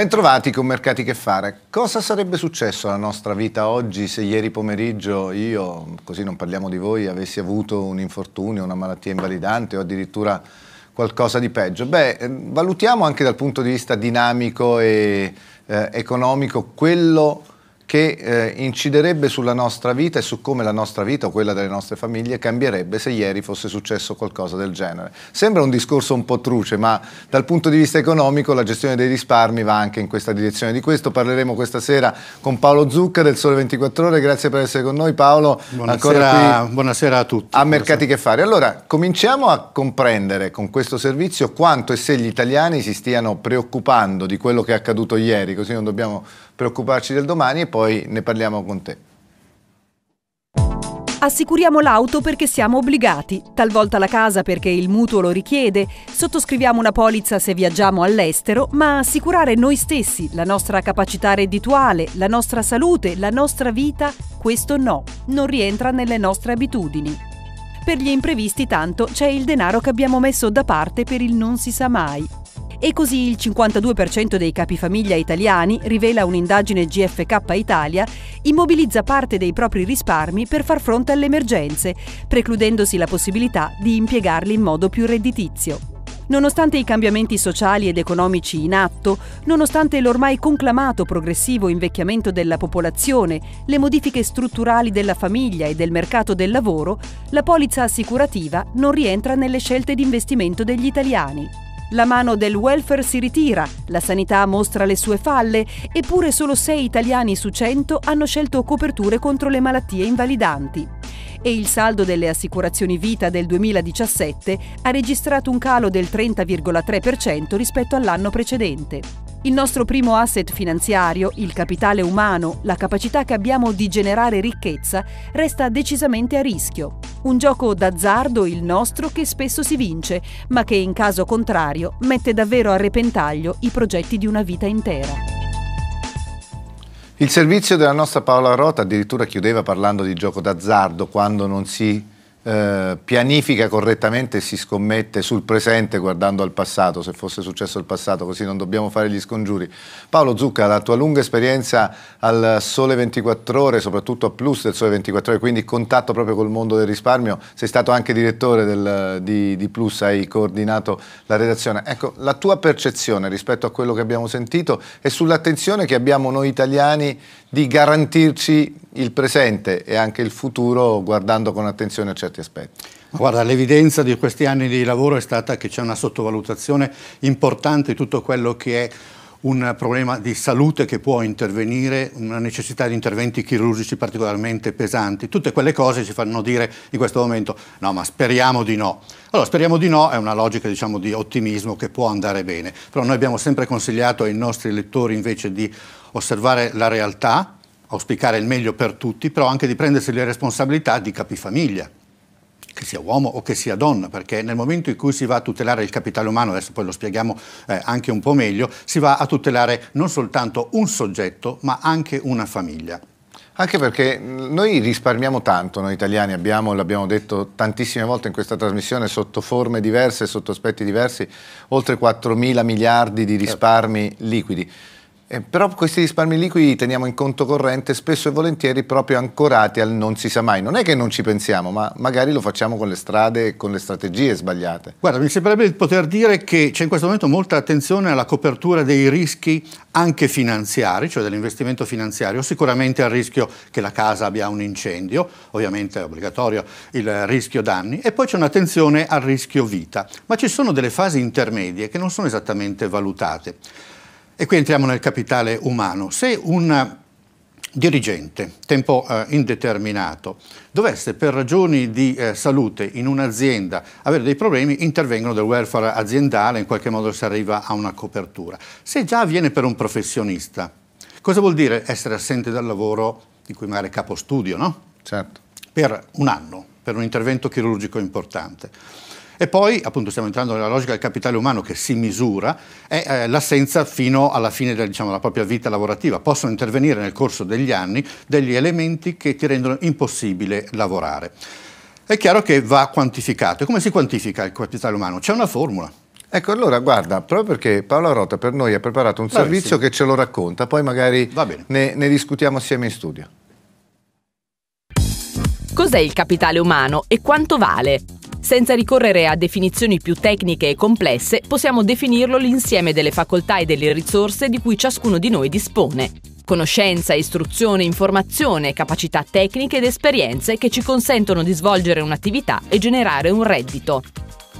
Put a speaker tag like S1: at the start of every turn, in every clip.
S1: Bentrovati con Mercati che fare. Cosa sarebbe successo alla nostra vita oggi se ieri pomeriggio io, così non parliamo di voi, avessi avuto un infortunio, una malattia invalidante o addirittura qualcosa di peggio? Beh, ehm, valutiamo anche dal punto di vista dinamico e eh, economico quello che eh, inciderebbe sulla nostra vita e su come la nostra vita o quella delle nostre famiglie cambierebbe se ieri fosse successo qualcosa del genere. Sembra un discorso un po' truce, ma dal punto di vista economico la gestione dei risparmi va anche in questa direzione. Di questo parleremo questa sera con Paolo Zucca del Sole 24 Ore. Grazie per essere con noi Paolo. Buonasera, buonasera a tutti. A Mercati Che Fare. Allora, cominciamo a comprendere con questo servizio quanto e se gli italiani si stiano preoccupando di quello che è accaduto ieri, così non dobbiamo preoccuparci del domani e poi ne parliamo con te.
S2: Assicuriamo l'auto perché siamo obbligati, talvolta la casa perché il mutuo lo richiede, sottoscriviamo una polizza se viaggiamo all'estero, ma assicurare noi stessi, la nostra capacità reddituale, la nostra salute, la nostra vita, questo no, non rientra nelle nostre abitudini. Per gli imprevisti tanto c'è il denaro che abbiamo messo da parte per il non si sa mai, e così il 52% dei capifamiglia italiani, rivela un'indagine GFK Italia, immobilizza parte dei propri risparmi per far fronte alle emergenze, precludendosi la possibilità di impiegarli in modo più redditizio. Nonostante i cambiamenti sociali ed economici in atto, nonostante l'ormai conclamato progressivo invecchiamento della popolazione, le modifiche strutturali della famiglia e del mercato del lavoro, la polizza assicurativa non rientra nelle scelte di investimento degli italiani. La mano del welfare si ritira, la sanità mostra le sue falle, eppure solo 6 italiani su 100 hanno scelto coperture contro le malattie invalidanti. E il saldo delle assicurazioni vita del 2017 ha registrato un calo del 30,3% rispetto all'anno precedente. Il nostro primo asset finanziario, il capitale umano, la capacità che abbiamo di generare ricchezza, resta decisamente a rischio. Un gioco d'azzardo il nostro che spesso si vince, ma che in caso contrario mette davvero a repentaglio i progetti di una vita intera.
S1: Il servizio della nostra Paola Rota addirittura chiudeva parlando di gioco d'azzardo quando non si eh, pianifica correttamente e si scommette sul presente guardando al passato, se fosse successo il passato, così non dobbiamo fare gli scongiuri. Paolo Zucca, la tua lunga esperienza al Sole 24 Ore, soprattutto a Plus del Sole 24 Ore, quindi contatto proprio col mondo del risparmio, sei stato anche direttore del, di, di Plus, hai coordinato la redazione. Ecco, la tua percezione rispetto a quello che abbiamo sentito e sull'attenzione che abbiamo noi italiani di garantirci il presente e anche il futuro guardando con attenzione a certi questi aspetti?
S3: Guarda, l'evidenza di questi anni di lavoro è stata che c'è una sottovalutazione importante di tutto quello che è un problema di salute che può intervenire, una necessità di interventi chirurgici particolarmente pesanti, tutte quelle cose ci fanno dire in questo momento no ma speriamo di no. Allora speriamo di no è una logica diciamo, di ottimismo che può andare bene, però noi abbiamo sempre consigliato ai nostri lettori invece di osservare la realtà, auspicare il meglio per tutti, però anche di prendersi le responsabilità di capifamiglia che sia uomo o che sia donna, perché nel momento in cui si va a tutelare il capitale umano, adesso poi lo spieghiamo eh, anche un po' meglio, si va a tutelare non soltanto un soggetto, ma anche una famiglia. Anche perché noi risparmiamo tanto, noi
S1: italiani abbiamo, l'abbiamo detto tantissime volte in questa trasmissione, sotto forme diverse, sotto aspetti diversi, oltre 4 mila miliardi di certo. risparmi liquidi. Eh, però questi risparmi liquidi li teniamo in conto corrente spesso e volentieri proprio ancorati al non si sa mai. Non è che non ci pensiamo, ma magari lo facciamo con le strade e con le strategie sbagliate.
S3: Guarda, mi sembrerebbe di poter dire che c'è in questo momento molta attenzione alla copertura dei rischi anche finanziari, cioè dell'investimento finanziario, sicuramente al rischio che la casa abbia un incendio, ovviamente è obbligatorio il rischio danni, e poi c'è un'attenzione al rischio vita, ma ci sono delle fasi intermedie che non sono esattamente valutate. E qui entriamo nel capitale umano. Se un eh, dirigente, tempo eh, indeterminato, dovesse per ragioni di eh, salute in un'azienda avere dei problemi, intervengono del welfare aziendale, in qualche modo si arriva a una copertura. Se già avviene per un professionista, cosa vuol dire essere assente dal lavoro, di cui magari capo studio, no? Certo. Per un anno, per un intervento chirurgico importante. E poi, appunto, stiamo entrando nella logica del capitale umano che si misura, è eh, l'assenza fino alla fine diciamo, della diciamo, propria vita lavorativa. Possono intervenire nel corso degli anni degli elementi che ti rendono impossibile lavorare. È chiaro che va quantificato. E come si quantifica il capitale umano? C'è una formula. Ecco, allora guarda, proprio perché Paola Rota per noi ha preparato un Bravissimo. servizio che ce lo racconta, poi
S1: magari ne, ne discutiamo assieme in studio.
S4: Cos'è il capitale umano e quanto vale? Senza ricorrere a definizioni più tecniche e complesse, possiamo definirlo l'insieme delle facoltà e delle risorse di cui ciascuno di noi dispone. Conoscenza, istruzione, informazione, capacità tecniche ed esperienze che ci consentono di svolgere un'attività e generare un reddito.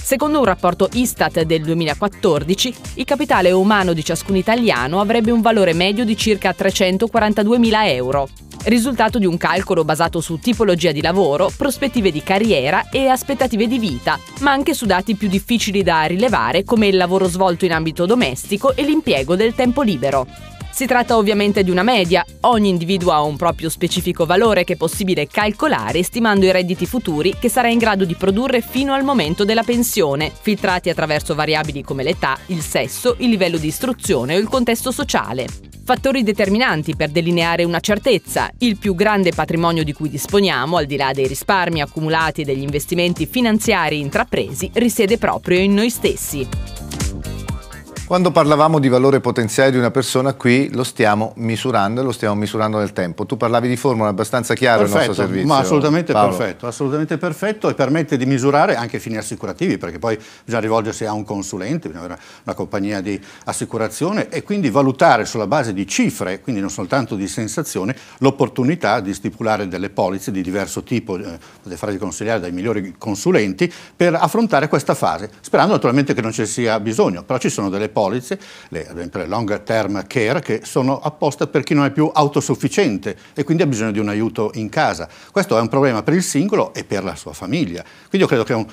S4: Secondo un rapporto Istat del 2014, il capitale umano di ciascun italiano avrebbe un valore medio di circa 342.000 euro, risultato di un calcolo basato su tipologia di lavoro, prospettive di carriera e aspettative di vita, ma anche su dati più difficili da rilevare come il lavoro svolto in ambito domestico e l'impiego del tempo libero. Si tratta ovviamente di una media, ogni individuo ha un proprio specifico valore che è possibile calcolare stimando i redditi futuri che sarà in grado di produrre fino al momento della pensione, filtrati attraverso variabili come l'età, il sesso, il livello di istruzione o il contesto sociale. Fattori determinanti per delineare una certezza, il più grande patrimonio di cui disponiamo, al di là dei risparmi accumulati e degli investimenti finanziari intrapresi, risiede proprio in noi stessi.
S1: Quando parlavamo di valore potenziale di una persona, qui lo stiamo misurando e lo stiamo misurando nel tempo. Tu parlavi di formula abbastanza chiara perfetto, il nostro servizio. Ma assolutamente Paolo.
S3: perfetto, assolutamente perfetto e permette di misurare anche fini assicurativi, perché poi bisogna rivolgersi a un consulente, una compagnia di assicurazione e quindi valutare sulla base di cifre, quindi non soltanto di sensazione, l'opportunità di stipulare delle polizze di diverso tipo, eh, potete farvi consigliare dai migliori consulenti, per affrontare questa fase, sperando naturalmente che non ci sia bisogno, però ci sono delle polizze polizze, le, le long term care, che sono apposta per chi non è più autosufficiente e quindi ha bisogno di un aiuto in casa. Questo è un problema per il singolo e per la sua famiglia. Quindi io credo che un,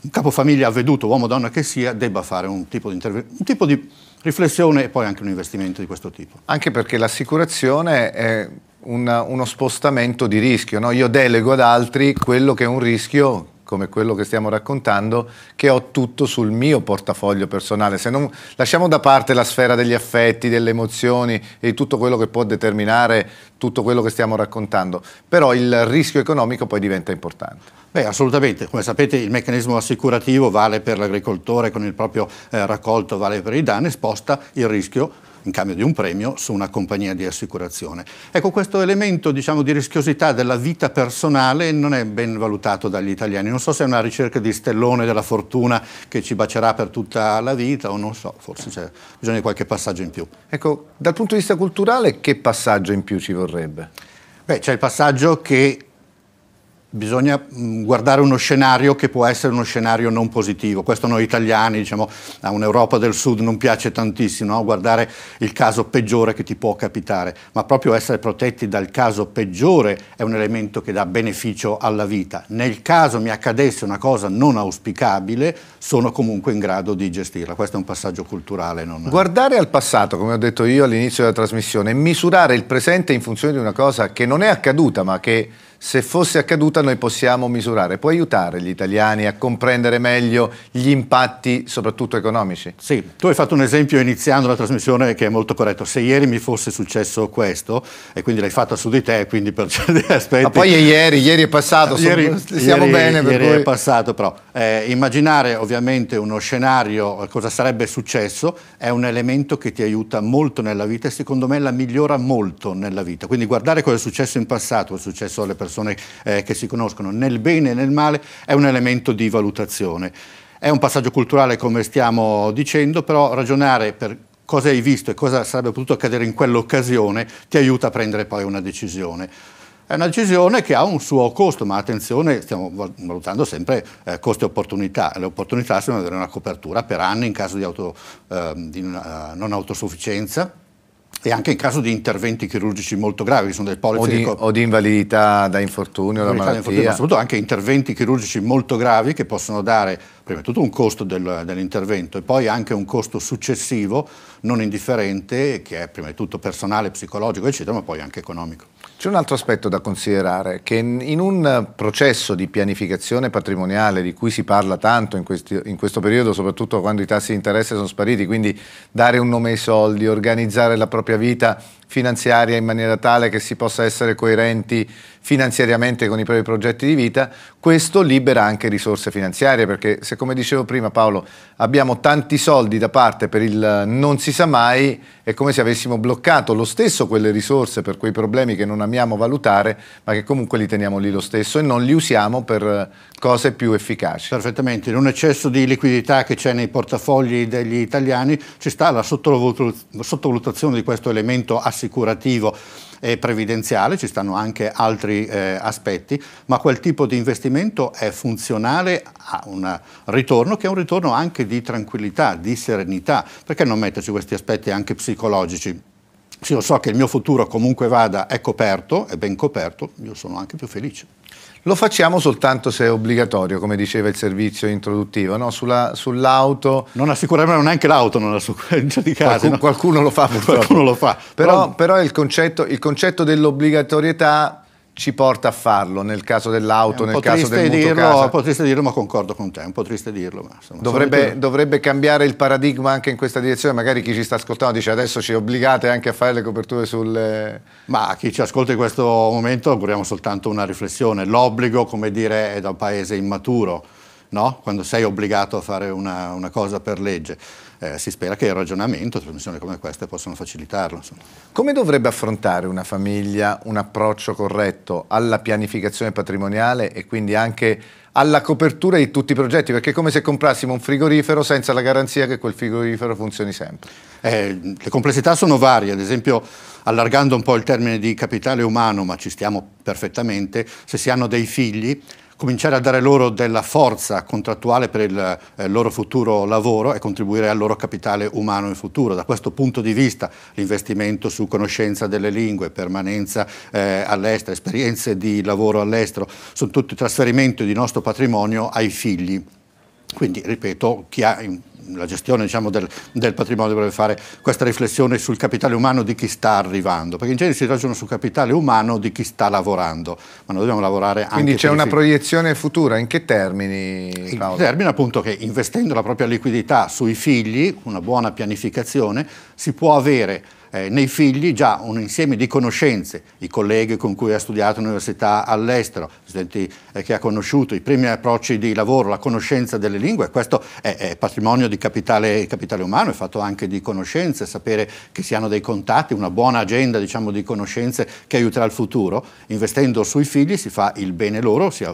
S3: un capofamiglia avveduto, uomo o donna che sia, debba fare un tipo di, un tipo di riflessione e poi anche un investimento di questo tipo.
S1: Anche perché l'assicurazione è... Una, uno spostamento di rischio. No? Io delego ad altri quello che è un rischio come quello che stiamo raccontando, che ho tutto sul mio portafoglio personale. Se non, lasciamo da parte la sfera degli affetti, delle emozioni e tutto quello che può determinare tutto quello che stiamo raccontando, però il rischio economico poi diventa
S3: importante. Beh, assolutamente, come sapete il meccanismo assicurativo vale per l'agricoltore con il proprio eh, raccolto, vale per i danni, sposta il rischio in cambio di un premio su una compagnia di assicurazione. Ecco, questo elemento diciamo, di rischiosità della vita personale non è ben valutato dagli italiani. Non so se è una ricerca di stellone della fortuna che ci bacerà per tutta la vita o non so, forse c'è bisogno di qualche passaggio in più. Ecco, dal punto di vista culturale che passaggio in più ci vorrebbe? Beh, c'è il passaggio che bisogna mm, guardare uno scenario che può essere uno scenario non positivo. Questo noi italiani, diciamo, a un'Europa del Sud non piace tantissimo, no? guardare il caso peggiore che ti può capitare, ma proprio essere protetti dal caso peggiore è un elemento che dà beneficio alla vita. Nel caso mi accadesse una cosa non auspicabile, sono comunque in grado di gestirla. Questo è un passaggio culturale. Non...
S1: Guardare al passato, come ho detto io all'inizio della trasmissione, misurare il presente in funzione di una cosa che non è accaduta, ma che se fosse accaduta noi possiamo misurare. Può aiutare gli italiani a comprendere meglio gli impatti, soprattutto
S3: economici? Sì, tu hai fatto un esempio iniziando la trasmissione che è molto corretto. Se ieri mi fosse successo questo, e quindi l'hai fatta su di te, quindi per certi aspetti... Ma poi è ieri,
S1: ieri è passato,
S3: ieri, sono, siamo ieri, bene per Ieri cui... è passato però. Eh, immaginare ovviamente uno scenario, cosa sarebbe successo, è un elemento che ti aiuta molto nella vita e secondo me la migliora molto nella vita. Quindi guardare cosa è successo in passato, cosa è successo alle persone persone eh, che si conoscono nel bene e nel male, è un elemento di valutazione. È un passaggio culturale come stiamo dicendo, però ragionare per cosa hai visto e cosa sarebbe potuto accadere in quell'occasione ti aiuta a prendere poi una decisione. È una decisione che ha un suo costo, ma attenzione, stiamo valutando sempre eh, costi e opportunità. Le opportunità sono avere una copertura per anni in caso di, auto, ehm, eh, di non autosufficienza, e anche in caso di interventi chirurgici molto gravi, sono delle polizze o di, invalidità da infortunio, invalidità da malattia. Infortunio, ma soprattutto anche interventi chirurgici molto gravi che possono dare prima di tutto un costo del, dell'intervento e poi anche un costo successivo non indifferente che è prima di tutto personale, psicologico eccetera, ma poi anche economico. C'è un altro aspetto da considerare, che in un processo
S1: di pianificazione patrimoniale di cui si parla tanto in, questi, in, questo periodo, soprattutto quando i tassi di interesse sono spariti, quindi dare un nome ai soldi, organizzare la propria vita finanziaria in maniera tale che si possa essere coerenti finanziariamente con i propri progetti di vita, questo libera anche risorse finanziarie perché se come dicevo prima Paolo abbiamo tanti soldi da parte per il non si sa mai è come se avessimo bloccato lo stesso quelle risorse per quei problemi che non amiamo valutare ma che comunque li teniamo lì lo stesso e non li usiamo
S3: per cose più efficaci. Perfettamente, in un eccesso di liquidità che c'è nei portafogli degli italiani ci sta la sottovalutazione di questo elemento assolutamente assicurativo e previdenziale, ci stanno anche altri eh, aspetti, ma quel tipo di investimento è funzionale a un ritorno che è un ritorno anche di tranquillità, di serenità, perché non metterci questi aspetti anche psicologici? Se io so che il mio futuro comunque vada è coperto, è ben coperto, io sono anche più felice. Lo facciamo
S1: soltanto se è obbligatorio, come diceva il servizio introduttivo, no? sull'auto... Sull non assicureremo neanche l'auto, non assicureremo in certi casi. Qualcun, no? Qualcuno lo fa purtroppo. Qualcuno lo fa. Però, però il concetto, il concetto dell'obbligatorietà ci porta a farlo nel caso dell'auto, eh, nel caso del mutuo dirlo,
S3: casa. Un dirlo, ma concordo con te, è un po' triste dirlo. Ma insomma, dovrebbe,
S1: dovrebbe, cambiare il paradigma anche in questa direzione, magari chi ci sta ascoltando dice adesso ci obbligate anche a fare le coperture sul...
S3: Eh, ma chi ci ascolta in questo momento auguriamo soltanto una riflessione, l'obbligo come dire è da un paese immaturo, no? quando sei obbligato a fare una, una cosa per legge eh, si spera che il ragionamento, trasmissioni come queste possano facilitarlo. Insomma. Come dovrebbe
S1: affrontare una famiglia un approccio corretto alla pianificazione patrimoniale e quindi anche alla copertura di tutti i progetti, perché è come se comprassimo un frigorifero senza la garanzia
S3: che quel frigorifero funzioni sempre. Eh, le complessità sono varie, ad esempio allargando un po' il termine di capitale umano, ma ci stiamo perfettamente, se si hanno dei figli, cominciare a dare loro della forza contrattuale per il eh, loro futuro lavoro e contribuire al loro capitale umano in futuro. Da questo punto di vista l'investimento su conoscenza delle lingue, permanenza eh, all'estero, esperienze di lavoro all'estero, sono tutti trasferimenti di nostro patrimonio ai figli. Quindi, ripeto, chi ha la gestione diciamo, del, del, patrimonio dovrebbe fare questa riflessione sul capitale umano di chi sta arrivando, perché in genere si ragiona sul capitale umano di chi sta lavorando, ma noi dobbiamo lavorare anche... Quindi c'è una proiezione futura, in che termini? Paolo? In termini appunto che investendo la propria liquidità sui figli, una buona pianificazione, si può avere eh, nei figli già un insieme di conoscenze, i colleghi con cui ha studiato all'università all'estero, studenti eh, che ha conosciuto, i primi approcci di lavoro, la conoscenza delle lingue, questo è, è patrimonio di capitale, capitale, umano, è fatto anche di conoscenze, sapere che si hanno dei contatti, una buona agenda diciamo, di conoscenze che aiuterà il futuro, investendo sui figli si fa il bene loro, si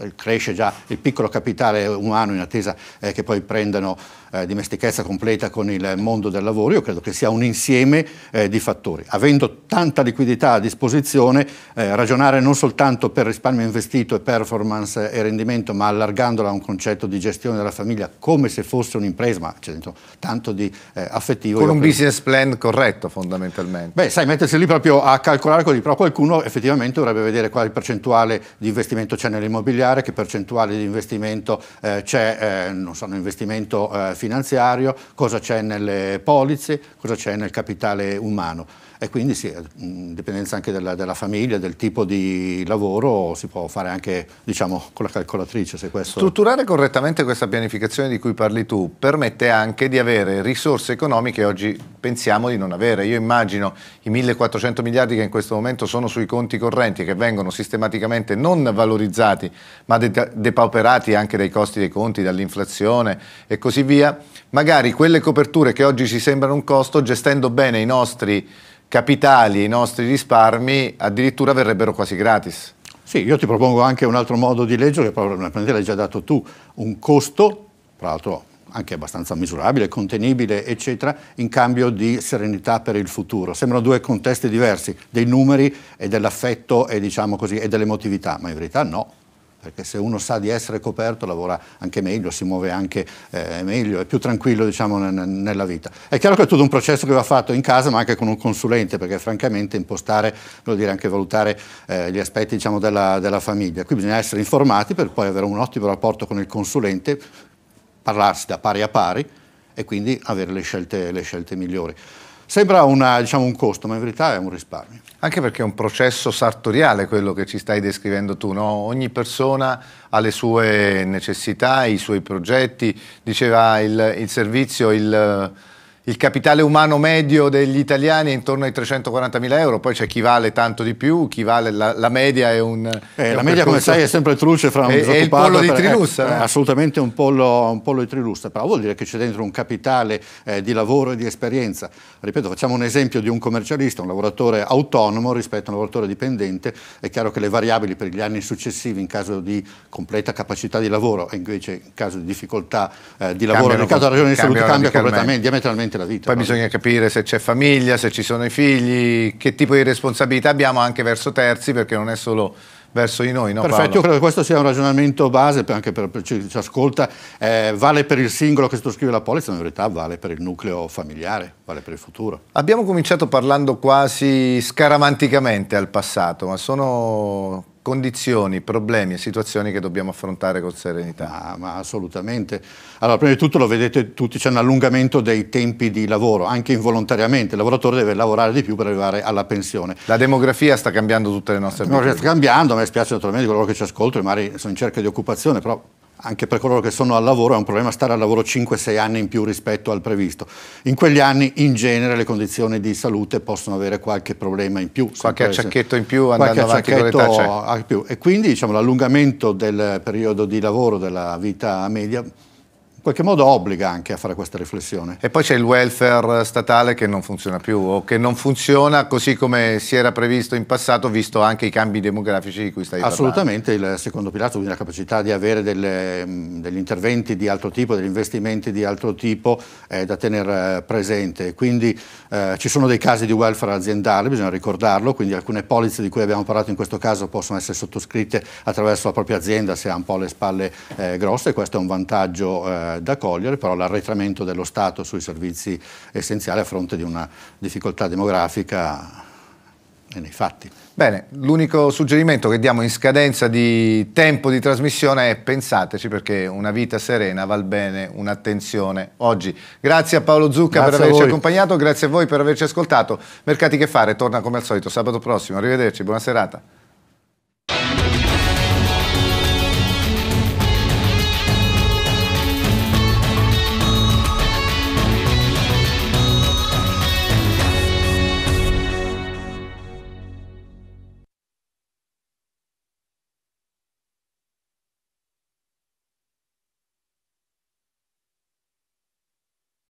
S3: eh, cresce già il piccolo capitale umano in attesa eh, che poi prendano eh, dimestichezza completa con il mondo del lavoro, io credo che sia un insieme eh, di fattori. Avendo tanta liquidità a disposizione, eh, ragionare non soltanto per risparmio investito e performance e rendimento, ma allargandola a un concetto di gestione della famiglia come se fosse un'impresa, ma c'è dentro tanto di eh, affettivo. Con un credo... business plan corretto fondamentalmente. Beh, sai, mettersi lì proprio a calcolare così, però qualcuno effettivamente dovrebbe vedere quale percentuale di investimento c'è nell'immobiliare, chiare che percentuale di investimento eh, c'è, eh, non sono investimento eh, finanziario, cosa c'è nelle polizze, cosa c'è nel capitale umano e quindi sì, in eh, dipendenza anche della, della, famiglia, del tipo di lavoro, si può fare anche diciamo, con la calcolatrice. Questo...
S1: Strutturare correttamente questa pianificazione di cui parli tu permette anche di avere risorse economiche che oggi pensiamo di non avere. Io immagino i 1400 miliardi che in questo momento sono sui conti correnti e che vengono sistematicamente non valorizzati ma de- depauperati anche dai costi dei conti, dall'inflazione e così via. Magari quelle coperture che oggi ci sembrano un costo, gestendo bene i nostri capitali, i
S3: nostri risparmi addirittura verrebbero quasi gratis. Sì, io ti propongo anche un altro modo di leggere, che probabilmente l'hai già dato tu, un costo, tra l'altro anche abbastanza misurabile, contenibile, eccetera, in cambio di serenità per il futuro. Sembrano due contesti diversi, dei numeri e dell'affetto e, diciamo così, e dell'emotività, ma in verità no perché se uno sa di essere coperto lavora anche meglio, si muove anche eh, meglio, è più tranquillo diciamo, nella vita. È chiaro che è tutto un processo che va fatto in casa ma anche con un consulente, perché francamente impostare vuol dire anche valutare eh, gli aspetti diciamo, della, della famiglia. Qui bisogna essere informati per poi avere un ottimo rapporto con il consulente, parlarsi da pari a pari e quindi avere le scelte, le scelte migliori. Sembra una, diciamo, un costo, ma in verità è un risparmio. Anche perché è un processo sartoriale quello che ci stai descrivendo tu, no? ogni persona
S1: ha le sue necessità, i suoi progetti, diceva il, il servizio, il il capitale umano medio degli italiani è intorno ai 340 mila euro, poi c'è chi vale tanto di più, chi vale la, la media è un... Eh, è la un media come sai è
S3: sempre il truce fra un è, è il pollo di eh, Trilussa. eh, eh. Assolutamente un pollo, un pollo, di Trilussa, però vuol dire che c'è dentro un capitale eh, di lavoro e di esperienza. Ripeto, facciamo un esempio di un commercialista, un lavoratore autonomo rispetto a un lavoratore dipendente, è chiaro che le variabili per gli anni successivi in caso di completa capacità di lavoro e invece in caso di difficoltà eh, di lavoro, nel caso della ragione di salute cambia completamente,
S1: diametralmente la vita. Poi no? bisogna capire se c'è famiglia, se ci sono i figli, che tipo di responsabilità abbiamo anche verso terzi, perché non è solo verso
S3: di noi. No, Perfetto, Paolo? io credo che questo sia un ragionamento base anche per chi ci ascolta. Eh, vale per il singolo che sottoscrive la polizza, ma in realtà vale per il nucleo familiare, vale per il futuro.
S1: Abbiamo cominciato parlando quasi scaramanticamente al passato, ma sono condizioni, problemi e situazioni che
S3: dobbiamo affrontare con serenità. Ah, ma, assolutamente. Allora, prima di tutto lo vedete tutti, c'è un allungamento dei tempi di lavoro, anche involontariamente. Il lavoratore deve lavorare di più per arrivare alla pensione. La demografia sta cambiando tutte le nostre vite. Sta cambiando, a me spiace naturalmente coloro che ci ascoltano, magari sono in cerca di occupazione, però anche per coloro che sono al lavoro, è un problema stare al lavoro 5-6 anni in più rispetto al previsto. In quegli anni in genere le condizioni di salute possono avere qualche problema in più. Qualche acciacchetto
S1: in più andando avanti con l'età. Cioè.
S3: Più. E quindi diciamo, l'allungamento del periodo di lavoro della vita media qualche modo obbliga anche a fare questa riflessione.
S1: E poi c'è il welfare statale che non funziona più o che non funziona così come si era previsto in passato, visto anche i cambi demografici di cui stai Assolutamente,
S3: parlando. Assolutamente, il secondo pilastro, quindi la capacità di avere delle, degli interventi di altro tipo, degli investimenti di altro tipo è da tenere eh, presente. Quindi eh, ci sono dei casi di welfare aziendale, bisogna ricordarlo, quindi alcune polizze di cui abbiamo parlato in questo caso possono essere sottoscritte attraverso la propria azienda se ha un po' le spalle eh, grosse, questo è un vantaggio eh, da, cogliere, però l'arretramento dello Stato sui servizi essenziali a fronte di una difficoltà demografica è nei fatti.
S1: Bene, l'unico suggerimento che diamo in scadenza di tempo di trasmissione è pensateci perché una vita serena val bene un'attenzione oggi. Grazie a Paolo Zucca grazie per averci accompagnato, grazie a voi per averci ascoltato. Mercati che fare torna come al solito sabato prossimo. Arrivederci, buona serata.